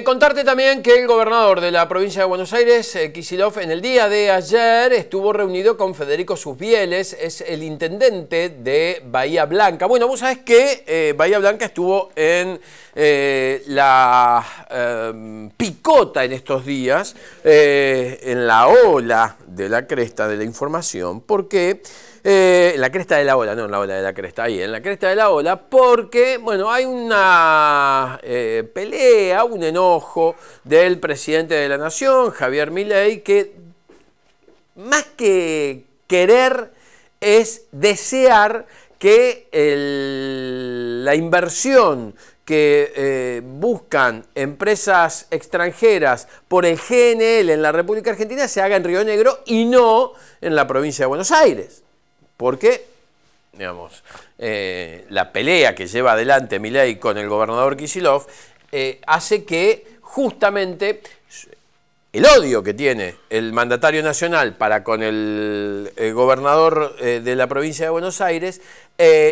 Eh, contarte también que el gobernador de la provincia de Buenos Aires, eh, Kisilov, en el día de ayer estuvo reunido con Federico Susbieles, es el intendente de Bahía Blanca. Bueno, vos sabés que eh, Bahía Blanca estuvo en la em, picota en estos días, en la ola de la cresta de la información, porque... en la cresta de la ola, no en la ola de la cresta, ahí, en la cresta de la ola, porque, bueno, hay una pelea, un enojo del presidente de la Nación, Javier Milei, que más que querer es desear que la inversión que eh, buscan empresas extranjeras por el GNL en la República Argentina se haga en Río Negro y no en la provincia de Buenos Aires. Porque, digamos, eh, la pelea que lleva adelante Milei con el gobernador Kisilov eh, hace que justamente el odio que tiene el mandatario nacional para con el, eh, gobernador eh, de la provincia de Buenos Aires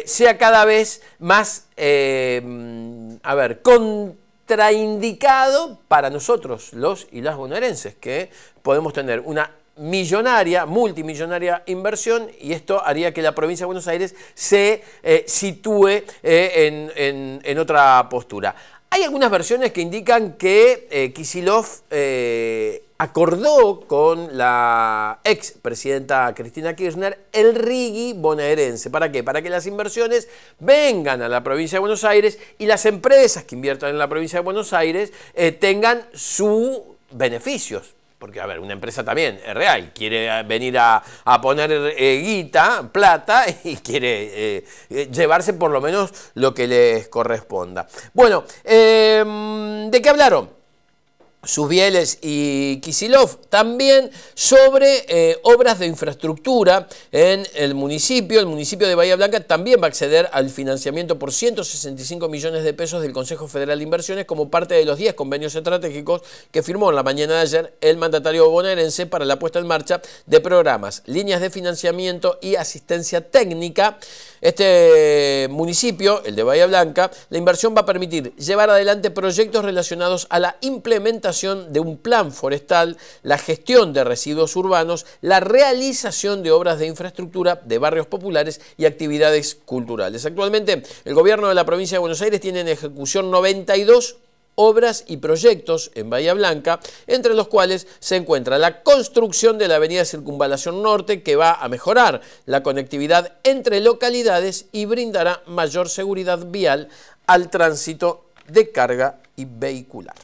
sea cada vez más, a ver, contraindicado para nosotros, los y las bonaerenses, que podemos tener una millonaria, multimillonaria inversión y esto haría que la provincia de Buenos Aires se sitúe en otra postura. Hay algunas versiones que indican que eh, eh acordó con la ex presidenta Cristina Kirchner el RIGI bonaerense. ¿Para qué? Para que las inversiones vengan a la provincia de Buenos Aires y las empresas que inviertan en la provincia de Buenos Aires eh, tengan sus beneficios, porque, a ver, una empresa también es real, quiere eh, venir a, poner eh, guita, plata, y quiere eh, llevarse por lo menos lo que les corresponda. Bueno, em, ¿de qué hablaron? Subieles y Kisilov, también sobre eh, obras de infraestructura en el municipio. El municipio de Bahía Blanca también va a acceder al financiamiento por 165 millones de pesos del Consejo Federal de Inversiones como parte de los 10 convenios estratégicos que firmó en la mañana de ayer el mandatario bonaerense para la puesta en marcha de programas, líneas de financiamiento y asistencia técnica. Este municipio, el de Bahía Blanca, la inversión va a permitir llevar adelante proyectos relacionados a la implementación de un plan forestal, la gestión de residuos urbanos, la realización de obras de infraestructura de barrios populares y actividades culturales. Actualmente, el gobierno de la provincia de Buenos Aires tiene en ejecución 92 obras y proyectos en Bahía Blanca, entre los cuales se encuentra la construcción de la avenida Circunvalación Norte que va a mejorar la conectividad entre localidades y brindará mayor seguridad vial al tránsito de carga y vehicular.